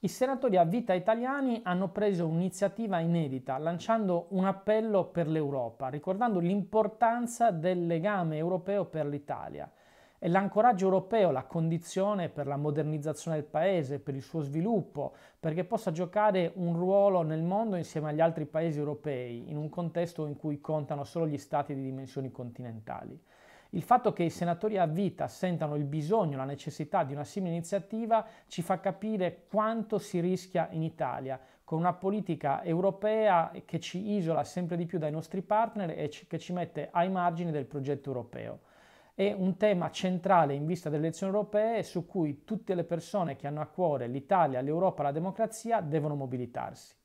I senatori a vita italiani hanno preso un'iniziativa inedita, lanciando un appello per l'Europa, ricordando l'importanza del legame europeo per l'Italia. È l'ancoraggio europeo la condizione per la modernizzazione del paese, per il suo sviluppo, perché possa giocare un ruolo nel mondo insieme agli altri paesi europei, in un contesto in cui contano solo gli stati di dimensioni continentali. Il fatto che i senatori a vita sentano il bisogno, la necessità di una simile iniziativa ci fa capire quanto si rischia in Italia, con una politica europea che ci isola sempre di più dai nostri partner e che ci mette ai margini del progetto europeo. È un tema centrale in vista delle elezioni europee su cui tutte le persone che hanno a cuore l'Italia, l'Europa, la democrazia devono mobilitarsi.